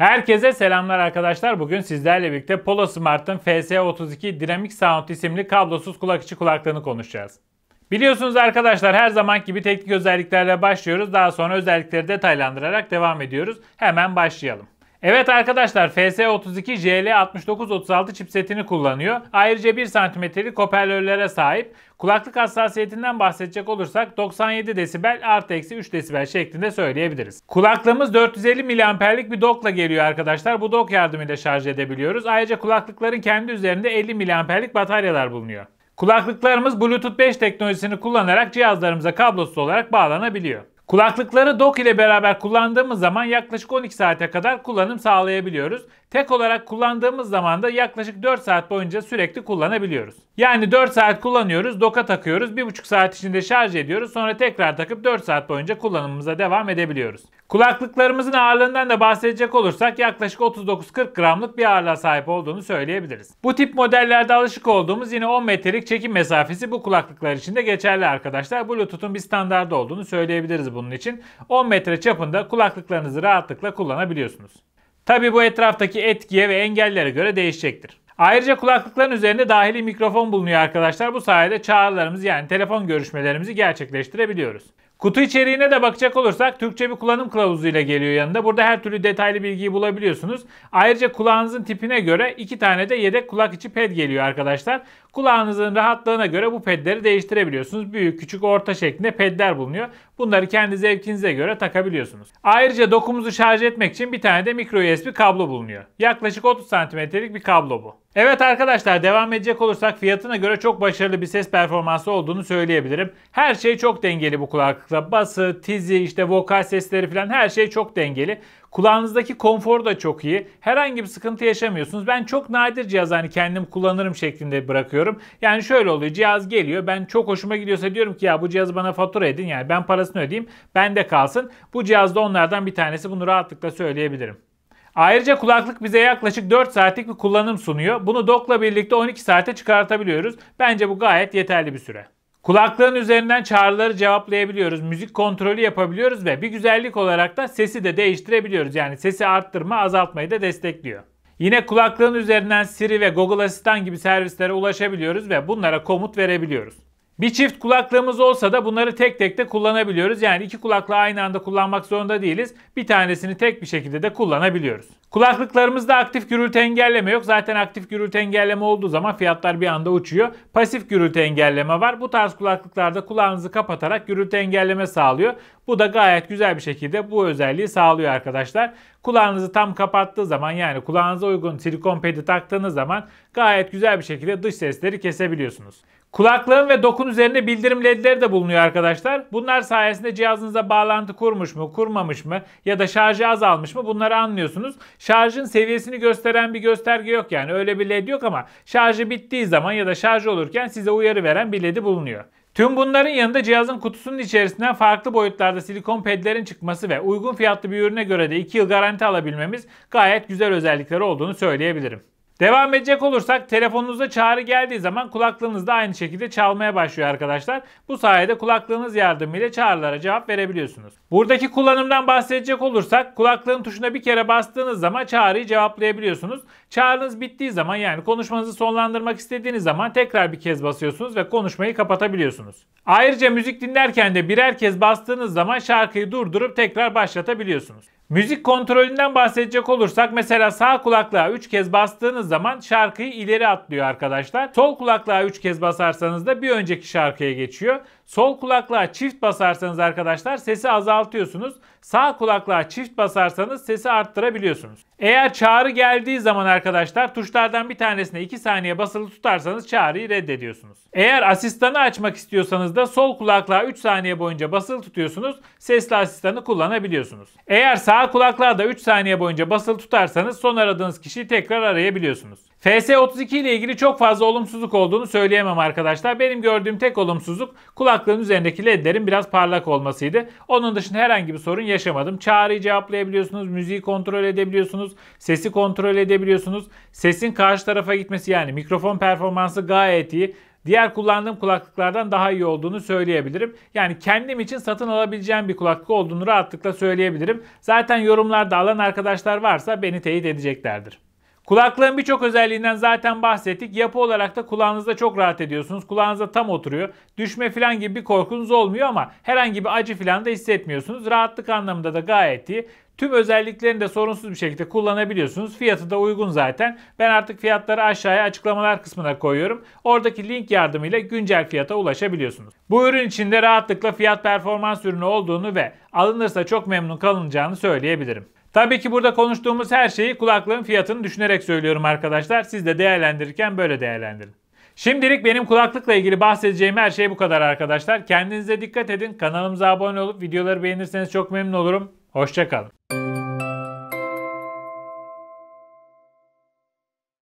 Herkese selamlar arkadaşlar. Bugün sizlerle birlikte Polo Smart'ın FS32 Dynamic Sound isimli kablosuz kulak içi kulaklığını konuşacağız. Biliyorsunuz arkadaşlar her zaman gibi teknik özelliklerle başlıyoruz. Daha sonra özellikleri detaylandırarak devam ediyoruz. Hemen başlayalım. Evet arkadaşlar FS32 JL6936 chipsetini kullanıyor. Ayrıca 1 santimetrelik hoparlörlere sahip. Kulaklık hassasiyetinden bahsedecek olursak 97 desibel artı eksi 3 desibel şeklinde söyleyebiliriz. Kulaklığımız 450 miliamperlik bir dokla geliyor arkadaşlar. Bu dok yardımıyla şarj edebiliyoruz. Ayrıca kulaklıkların kendi üzerinde 50 miliamperlik bataryalar bulunuyor. Kulaklıklarımız Bluetooth 5 teknolojisini kullanarak cihazlarımıza kablosuz olarak bağlanabiliyor. Kulaklıkları dok ile beraber kullandığımız zaman yaklaşık 12 saate kadar kullanım sağlayabiliyoruz. Tek olarak kullandığımız zaman da yaklaşık 4 saat boyunca sürekli kullanabiliyoruz. Yani 4 saat kullanıyoruz, doka takıyoruz, 1,5 saat içinde şarj ediyoruz, sonra tekrar takıp 4 saat boyunca kullanımımıza devam edebiliyoruz. Kulaklıklarımızın ağırlığından da bahsedecek olursak yaklaşık 39-40 gramlık bir ağırlığa sahip olduğunu söyleyebiliriz. Bu tip modellerde alışık olduğumuz yine 10 metrelik çekim mesafesi bu kulaklıklar için de geçerli arkadaşlar. Bluetooth'un bir standardı olduğunu söyleyebiliriz bunun için. 10 metre çapında kulaklıklarınızı rahatlıkla kullanabiliyorsunuz. Tabi bu etraftaki etkiye ve engellere göre değişecektir. Ayrıca kulaklıkların üzerinde dahili mikrofon bulunuyor arkadaşlar. Bu sayede çağrılarımızı yani telefon görüşmelerimizi gerçekleştirebiliyoruz. Kutu içeriğine de bakacak olursak Türkçe bir kullanım kılavuzu ile geliyor yanında. Burada her türlü detaylı bilgiyi bulabiliyorsunuz. Ayrıca kulağınızın tipine göre iki tane de yedek kulak içi ped geliyor arkadaşlar. Kulağınızın rahatlığına göre bu pedleri değiştirebiliyorsunuz. Büyük, küçük, orta şeklinde pedler bulunuyor. Bunları kendi zevkinize göre takabiliyorsunuz. Ayrıca dokumuzu şarj etmek için bir tane de micro USB kablo bulunuyor. Yaklaşık 30 santimetrelik bir kablo bu. Evet arkadaşlar devam edecek olursak fiyatına göre çok başarılı bir ses performansı olduğunu söyleyebilirim. Her şey çok dengeli bu kulaklık rahatlıkla bası, tizi, işte vokal sesleri falan her şey çok dengeli. Kulağınızdaki konfor da çok iyi. Herhangi bir sıkıntı yaşamıyorsunuz. Ben çok nadir cihaz hani kendim kullanırım şeklinde bırakıyorum. Yani şöyle oluyor. Cihaz geliyor. Ben çok hoşuma gidiyorsa diyorum ki ya bu cihazı bana fatura edin. Yani ben parasını ödeyeyim. Bende kalsın. Bu cihaz da onlardan bir tanesi. Bunu rahatlıkla söyleyebilirim. Ayrıca kulaklık bize yaklaşık 4 saatlik bir kullanım sunuyor. Bunu dokla birlikte 12 saate çıkartabiliyoruz. Bence bu gayet yeterli bir süre. Kulaklığın üzerinden çağrıları cevaplayabiliyoruz, müzik kontrolü yapabiliyoruz ve bir güzellik olarak da sesi de değiştirebiliyoruz. Yani sesi arttırma, azaltmayı da destekliyor. Yine kulaklığın üzerinden Siri ve Google Asistan gibi servislere ulaşabiliyoruz ve bunlara komut verebiliyoruz. Bir çift kulaklığımız olsa da bunları tek tek de kullanabiliyoruz. Yani iki kulaklığı aynı anda kullanmak zorunda değiliz. Bir tanesini tek bir şekilde de kullanabiliyoruz. Kulaklıklarımızda aktif gürültü engelleme yok. Zaten aktif gürültü engelleme olduğu zaman fiyatlar bir anda uçuyor. Pasif gürültü engelleme var. Bu tarz kulaklıklarda kulağınızı kapatarak gürültü engelleme sağlıyor. Bu da gayet güzel bir şekilde bu özelliği sağlıyor arkadaşlar. Kulağınızı tam kapattığı zaman yani kulağınıza uygun silikon pedi taktığınız zaman gayet güzel bir şekilde dış sesleri kesebiliyorsunuz. Kulaklığın ve dokun üzerinde bildirim ledleri de bulunuyor arkadaşlar. Bunlar sayesinde cihazınıza bağlantı kurmuş mu, kurmamış mı ya da şarjı azalmış mı bunları anlıyorsunuz. Şarjın seviyesini gösteren bir gösterge yok yani öyle bir led yok ama şarjı bittiği zaman ya da şarj olurken size uyarı veren bir ledi bulunuyor. Tüm bunların yanında cihazın kutusunun içerisinden farklı boyutlarda silikon pedlerin çıkması ve uygun fiyatlı bir ürüne göre de 2 yıl garanti alabilmemiz gayet güzel özellikleri olduğunu söyleyebilirim. Devam edecek olursak telefonunuzda çağrı geldiği zaman kulaklığınız da aynı şekilde çalmaya başlıyor arkadaşlar. Bu sayede kulaklığınız yardımıyla çağrılara cevap verebiliyorsunuz. Buradaki kullanımdan bahsedecek olursak kulaklığın tuşuna bir kere bastığınız zaman çağrıyı cevaplayabiliyorsunuz. Çağrınız bittiği zaman yani konuşmanızı sonlandırmak istediğiniz zaman tekrar bir kez basıyorsunuz ve konuşmayı kapatabiliyorsunuz. Ayrıca müzik dinlerken de birer kez bastığınız zaman şarkıyı durdurup tekrar başlatabiliyorsunuz. Müzik kontrolünden bahsedecek olursak mesela sağ kulaklığa 3 kez bastığınız zaman şarkıyı ileri atlıyor arkadaşlar. Sol kulaklığa 3 kez basarsanız da bir önceki şarkıya geçiyor. Sol kulaklığa çift basarsanız arkadaşlar sesi azaltıyorsunuz. Sağ kulaklığa çift basarsanız sesi arttırabiliyorsunuz. Eğer çağrı geldiği zaman arkadaşlar tuşlardan bir tanesine 2 saniye basılı tutarsanız çağrıyı reddediyorsunuz. Eğer asistanı açmak istiyorsanız da sol kulaklığa 3 saniye boyunca basılı tutuyorsunuz. Sesli asistanı kullanabiliyorsunuz. Eğer sağ kulaklığa da 3 saniye boyunca basılı tutarsanız son aradığınız kişiyi tekrar arayabiliyorsunuz. FS32 ile ilgili çok fazla olumsuzluk olduğunu söyleyemem arkadaşlar. Benim gördüğüm tek olumsuzluk kulak kulaklığın üzerindeki ledlerin biraz parlak olmasıydı. Onun dışında herhangi bir sorun yaşamadım. Çağrıyı cevaplayabiliyorsunuz, müziği kontrol edebiliyorsunuz, sesi kontrol edebiliyorsunuz. Sesin karşı tarafa gitmesi yani mikrofon performansı gayet iyi. Diğer kullandığım kulaklıklardan daha iyi olduğunu söyleyebilirim. Yani kendim için satın alabileceğim bir kulaklık olduğunu rahatlıkla söyleyebilirim. Zaten yorumlarda alan arkadaşlar varsa beni teyit edeceklerdir. Kulaklığın birçok özelliğinden zaten bahsettik. Yapı olarak da kulağınızda çok rahat ediyorsunuz. Kulağınızda tam oturuyor. Düşme falan gibi bir korkunuz olmuyor ama herhangi bir acı falan da hissetmiyorsunuz. Rahatlık anlamında da gayet iyi. Tüm özelliklerini de sorunsuz bir şekilde kullanabiliyorsunuz. Fiyatı da uygun zaten. Ben artık fiyatları aşağıya açıklamalar kısmına koyuyorum. Oradaki link yardımıyla güncel fiyata ulaşabiliyorsunuz. Bu ürün içinde rahatlıkla fiyat performans ürünü olduğunu ve alınırsa çok memnun kalınacağını söyleyebilirim. Tabii ki burada konuştuğumuz her şeyi kulaklığın fiyatını düşünerek söylüyorum arkadaşlar. Siz de değerlendirirken böyle değerlendirin. Şimdilik benim kulaklıkla ilgili bahsedeceğim her şey bu kadar arkadaşlar. Kendinize dikkat edin. Kanalımıza abone olup videoları beğenirseniz çok memnun olurum. Hoşçakalın.